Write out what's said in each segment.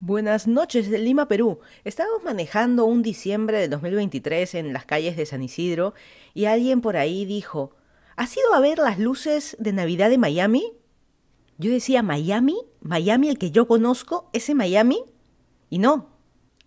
Buenas noches de Lima, Perú. Estábamos manejando un diciembre de 2023 en las calles de San Isidro y alguien por ahí dijo, ¿has ido a ver las luces de Navidad de Miami? Yo decía, ¿Miami? ¿Miami el que yo conozco? ¿Ese Miami? Y no.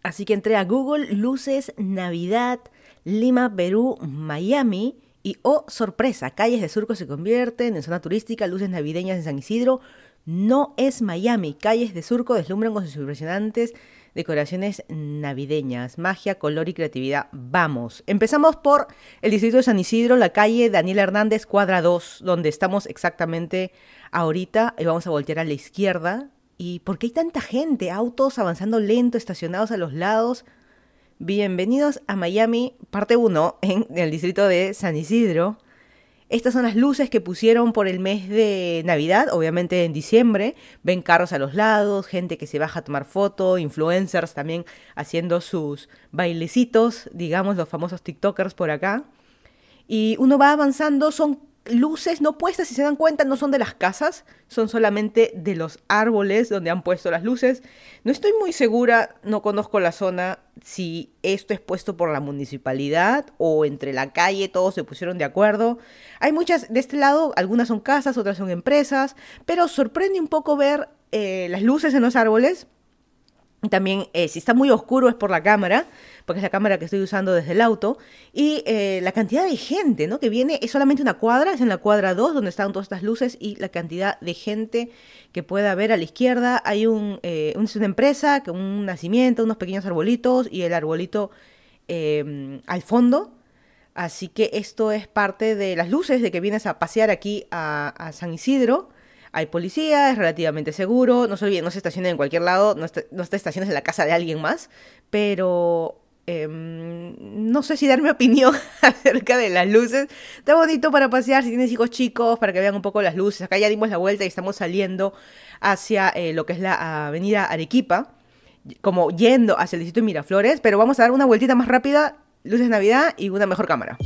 Así que entré a Google, luces, Navidad, Lima, Perú, Miami. Y oh, sorpresa, calles de surco se convierten en zona turística, luces navideñas en San Isidro, no es Miami. Calles de surco deslumbran con sus impresionantes decoraciones navideñas, magia, color y creatividad. Vamos. Empezamos por el distrito de San Isidro, la calle Daniel Hernández, cuadra 2, donde estamos exactamente ahorita. Y vamos a voltear a la izquierda. ¿Y por qué hay tanta gente? Autos avanzando lento, estacionados a los lados. Bienvenidos a Miami, parte 1, en el distrito de San Isidro. Estas son las luces que pusieron por el mes de Navidad, obviamente en diciembre. Ven carros a los lados, gente que se baja a tomar foto, influencers también haciendo sus bailecitos, digamos los famosos TikTokers por acá. Y uno va avanzando, son luces no puestas, si se dan cuenta, no son de las casas, son solamente de los árboles donde han puesto las luces. No estoy muy segura, no conozco la zona, si esto es puesto por la municipalidad o entre la calle, todos se pusieron de acuerdo. Hay muchas, de este lado, algunas son casas, otras son empresas, pero sorprende un poco ver eh, las luces en los árboles también, eh, si está muy oscuro es por la cámara, porque es la cámara que estoy usando desde el auto. Y eh, la cantidad de gente, ¿no? Que viene, es solamente una cuadra, es en la cuadra 2 donde están todas estas luces y la cantidad de gente que pueda ver a la izquierda. Hay un, eh, una empresa, con un nacimiento, unos pequeños arbolitos y el arbolito em, al fondo. Así que esto es parte de las luces de que vienes a pasear aquí a San Isidro hay policía, es relativamente seguro, no se olviden, no se estacionen en cualquier lado, no, se no en la casa de alguien más, pero em, no sé si dar mi opinión acerca de las luces. Está bonito para pasear si tienes hijos chicos, para que vean un poco las luces. Acá ya dimos la vuelta y estamos saliendo hacia eh, lo que es la avenida Arequipa, como yendo hacia el distrito de Miraflores, pero vamos a dar una vueltita más rápida, luces Navidad y una mejor cámara.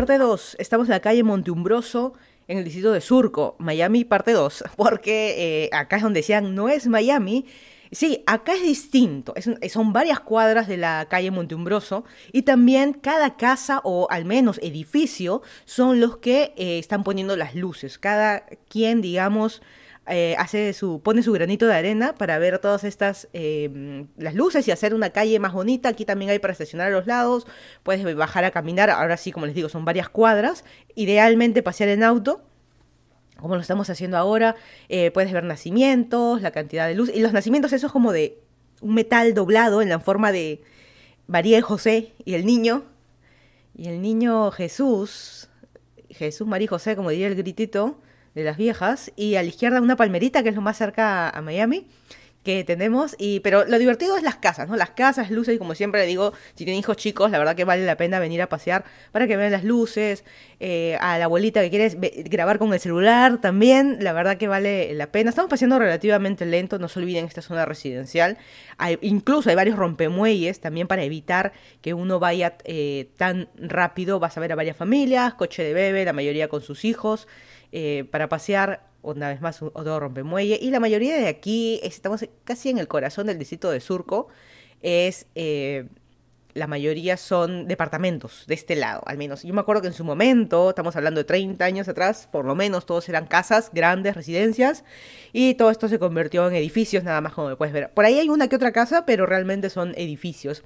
Parte 2. Estamos en la calle Monteumbroso, en el distrito de Surco, Miami, parte 2. Porque eh, acá es donde decían, no es Miami. Sí, acá es distinto. son varias cuadras de la calle Monteumbroso y también cada casa o al menos edificio son los que eh, están poniendo las luces. Cada quien, digamos, eh, hace su, pone su granito de arena para ver todas estas, em, las luces y hacer una calle más bonita. Aquí también hay para estacionar a los lados, puedes bajar a caminar, ahora sí, como les digo, son varias cuadras. Idealmente pasear en auto, como lo estamos haciendo ahora, eh, puedes ver nacimientos, la cantidad de luz, y los nacimientos eso es como de un metal doblado en la forma de María y José y el niño, y el niño Jesús, Jesús, María y José, como diría el gritito, las viejas, y a la izquierda una palmerita, que es lo más cerca a Miami que tenemos y pero lo divertido es las casas, ¿no? Las casas, luces y como siempre le digo, si tienen hijos chicos, la verdad que vale la pena venir a pasear para que vean las luces, eh, a la abuelita que quieres grabar con el celular también, la verdad que vale la pena. Estamos paseando relativamente lento, no se olviden esta zona residencial. incluso hay varios rompemuelles también para evitar que uno vaya eh, tan rápido, vas a ver a varias familias, coche de bebé, la mayoría con sus hijos. Eh, para pasear una vez más otro muelle Y la mayoría de aquí, estamos casi en el corazón del distrito de Surco, es... Eh, la mayoría son departamentos de este lado, al menos. Yo me acuerdo que en su momento, estamos hablando de 30 años atrás, por lo menos todos eran casas, grandes residencias, y todo esto se convirtió en edificios, nada más como puedes ver. Por ahí hay una que otra casa, pero realmente son edificios.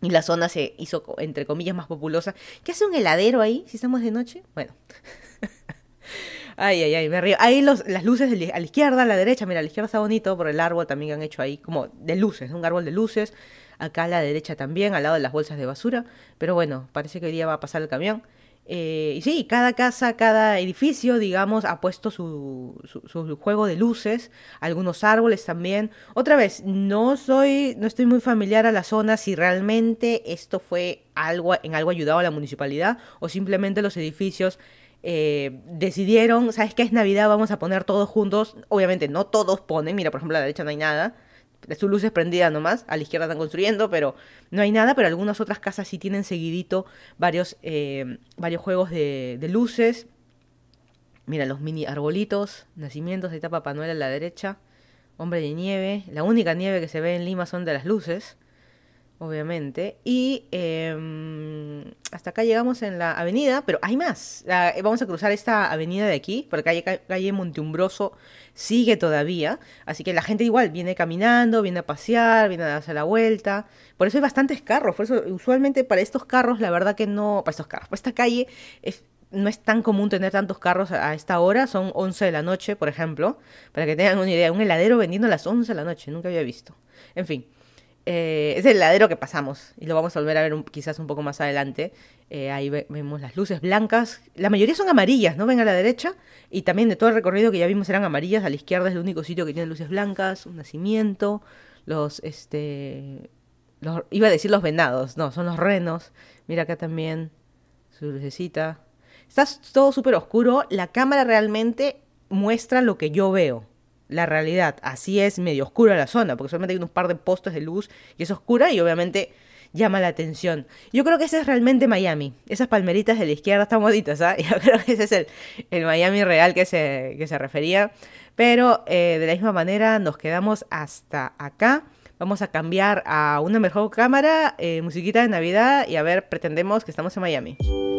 Y la zona se hizo, entre comillas, más populosa. ¿Qué hace un heladero ahí si estamos de noche? Bueno. Ay, ay, ay, me río. Ahí las luces a la izquierda, a la derecha. Mira, a la izquierda está bonito por el árbol también que han hecho ahí, como de luces, un árbol de luces. Acá a la derecha también, al lado de las bolsas de basura. Pero bueno, parece que hoy día va a pasar el camión. Eh, y sí, cada casa, cada edificio, digamos, ha puesto su, juego de luces, algunos árboles también. Otra vez, no soy, no estoy muy familiar a la zona si realmente esto fue algo, en algo ayudado a la municipalidad o simplemente los edificios eh, decidieron, ¿sabes qué es Navidad? Vamos a poner todos juntos. Obviamente no todos ponen, mira, por ejemplo, a la derecha no hay nada. Su luz es prendida nomás, a la izquierda están construyendo, pero no hay nada, pero algunas otras casas sí tienen seguidito varios, eh, varios juegos de, luces. Mira, los mini arbolitos, nacimientos, de está Papá a la derecha, hombre de nieve. La única nieve que se ve en Lima son de las luces obviamente. Y em, hasta acá llegamos en la avenida, pero hay más. Eh, vamos a cruzar esta avenida de aquí, porque calle, calle Monteumbroso sigue todavía. Así que la gente igual viene caminando, viene a pasear, viene a darse la vuelta. Por eso hay bastantes carros. Por eso, usualmente para estos carros, la verdad que no. Para estos carros, para esta calle no es tan común tener tantos carros a esta hora, son 11 de la noche, por ejemplo, para que tengan una idea, un heladero vendiendo a las 11 de la noche, nunca había visto. En fin, eh, es el ladero que pasamos y lo vamos a volver a ver quizás un poco más adelante. Eh, ahí vemos las luces blancas. La mayoría son amarillas, ¿no? Ven a la derecha. Y también de todo el recorrido que ya vimos eran amarillas. A la izquierda es el único sitio que tiene luces blancas, un nacimiento, los, este, los, iba a decir los venados, no, son los renos. Mira acá también su lucecita. Está todo súper oscuro. La cámara realmente muestra lo que yo veo la realidad. Así es medio oscura la zona, porque solamente hay un par de postes de luz y es oscura y obviamente llama la atención. Yo creo que ese es realmente Miami. Esas palmeritas de la izquierda están moditas, ¿ah? Yo creo que ese es el, el Miami real que se, se refería. Pero eh, de la misma manera nos quedamos hasta acá. Vamos a cambiar a una mejor cámara, eh, musiquita de Navidad y a ver, pretendemos que estamos en Miami.